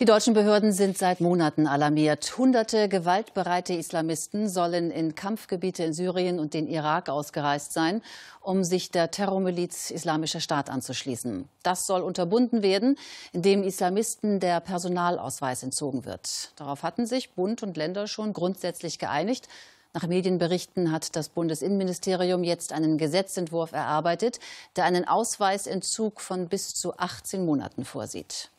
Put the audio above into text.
Die deutschen Behörden sind seit Monaten alarmiert. Hunderte gewaltbereite Islamisten sollen in Kampfgebiete in Syrien und den Irak ausgereist sein, um sich der Terrormiliz Islamischer Staat anzuschließen. Das soll unterbunden werden, indem Islamisten der Personalausweis entzogen wird. Darauf hatten sich Bund und Länder schon grundsätzlich geeinigt. Nach Medienberichten hat das Bundesinnenministerium jetzt einen Gesetzentwurf erarbeitet, der einen Ausweisentzug von bis zu 18 Monaten vorsieht.